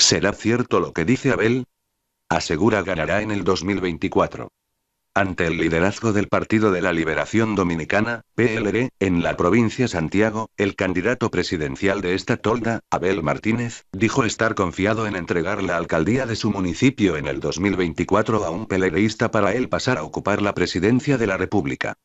¿Será cierto lo que dice Abel? Asegura ganará en el 2024. Ante el liderazgo del Partido de la Liberación Dominicana, PLD, en la provincia Santiago, el candidato presidencial de esta tolda, Abel Martínez, dijo estar confiado en entregar la alcaldía de su municipio en el 2024 a un pelereísta para él pasar a ocupar la presidencia de la República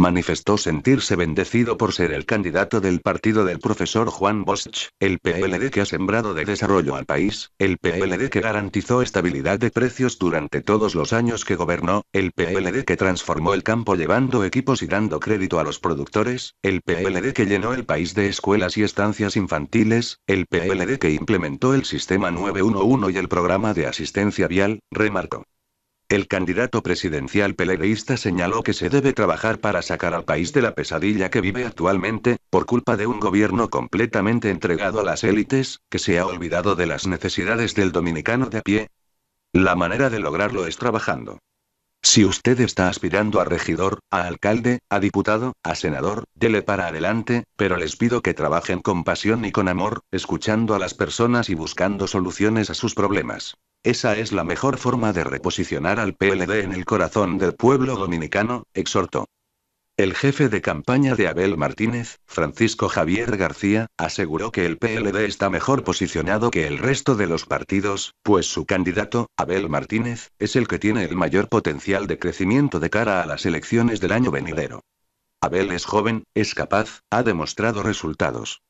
manifestó sentirse bendecido por ser el candidato del partido del profesor Juan Bosch, el PLD que ha sembrado de desarrollo al país, el PLD que garantizó estabilidad de precios durante todos los años que gobernó, el PLD que transformó el campo llevando equipos y dando crédito a los productores, el PLD que llenó el país de escuelas y estancias infantiles, el PLD que implementó el sistema 911 y el programa de asistencia vial, remarcó. El candidato presidencial pelereísta señaló que se debe trabajar para sacar al país de la pesadilla que vive actualmente, por culpa de un gobierno completamente entregado a las élites, que se ha olvidado de las necesidades del dominicano de a pie. La manera de lograrlo es trabajando. Si usted está aspirando a regidor, a alcalde, a diputado, a senador, dele para adelante, pero les pido que trabajen con pasión y con amor, escuchando a las personas y buscando soluciones a sus problemas. Esa es la mejor forma de reposicionar al PLD en el corazón del pueblo dominicano, exhortó. El jefe de campaña de Abel Martínez, Francisco Javier García, aseguró que el PLD está mejor posicionado que el resto de los partidos, pues su candidato, Abel Martínez, es el que tiene el mayor potencial de crecimiento de cara a las elecciones del año venidero. Abel es joven, es capaz, ha demostrado resultados.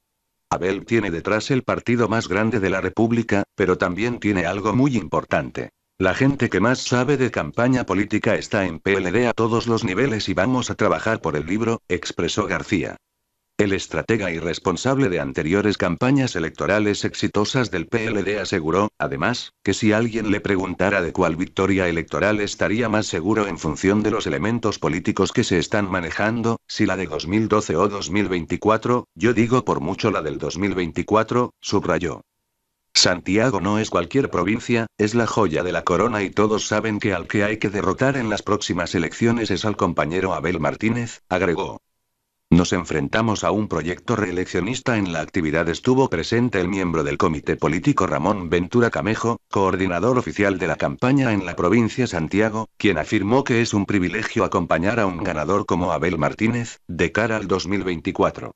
Abel tiene detrás el partido más grande de la República, pero también tiene algo muy importante. La gente que más sabe de campaña política está en PLD a todos los niveles y vamos a trabajar por el libro, expresó García. El estratega y responsable de anteriores campañas electorales exitosas del PLD aseguró, además, que si alguien le preguntara de cuál victoria electoral estaría más seguro en función de los elementos políticos que se están manejando, si la de 2012 o 2024, yo digo por mucho la del 2024, subrayó. Santiago no es cualquier provincia, es la joya de la corona y todos saben que al que hay que derrotar en las próximas elecciones es al compañero Abel Martínez, agregó. Nos enfrentamos a un proyecto reeleccionista en la actividad estuvo presente el miembro del comité político Ramón Ventura Camejo, coordinador oficial de la campaña en la provincia Santiago, quien afirmó que es un privilegio acompañar a un ganador como Abel Martínez, de cara al 2024.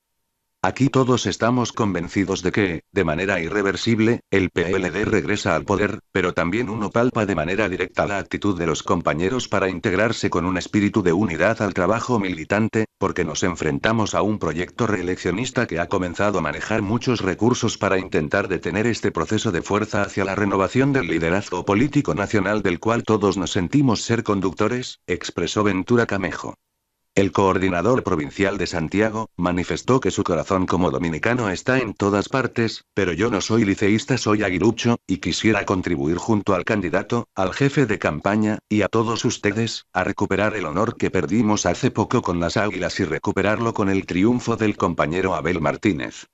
Aquí todos estamos convencidos de que, de manera irreversible, el PLD regresa al poder, pero también uno palpa de manera directa la actitud de los compañeros para integrarse con un espíritu de unidad al trabajo militante, porque nos enfrentamos a un proyecto reeleccionista que ha comenzado a manejar muchos recursos para intentar detener este proceso de fuerza hacia la renovación del liderazgo político nacional del cual todos nos sentimos ser conductores, expresó Ventura Camejo. El coordinador provincial de Santiago, manifestó que su corazón como dominicano está en todas partes, pero yo no soy liceísta, soy aguilucho, y quisiera contribuir junto al candidato, al jefe de campaña, y a todos ustedes, a recuperar el honor que perdimos hace poco con las águilas y recuperarlo con el triunfo del compañero Abel Martínez.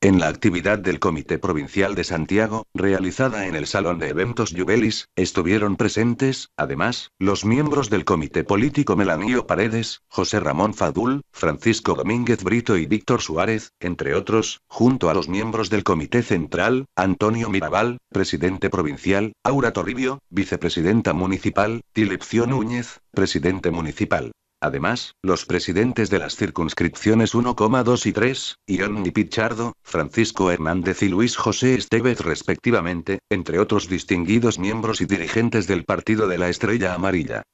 En la actividad del Comité Provincial de Santiago, realizada en el Salón de Eventos Jubelis, estuvieron presentes, además, los miembros del Comité Político Melanio Paredes, José Ramón Fadul, Francisco Domínguez Brito y Víctor Suárez, entre otros, junto a los miembros del Comité Central, Antonio Mirabal, presidente provincial, Aura Torribio, vicepresidenta municipal, Tilepcio Núñez, presidente municipal. Además, los presidentes de las circunscripciones 1,2 y 3, Ionni Pichardo, Francisco Hernández y Luis José Estevez respectivamente, entre otros distinguidos miembros y dirigentes del Partido de la Estrella Amarilla.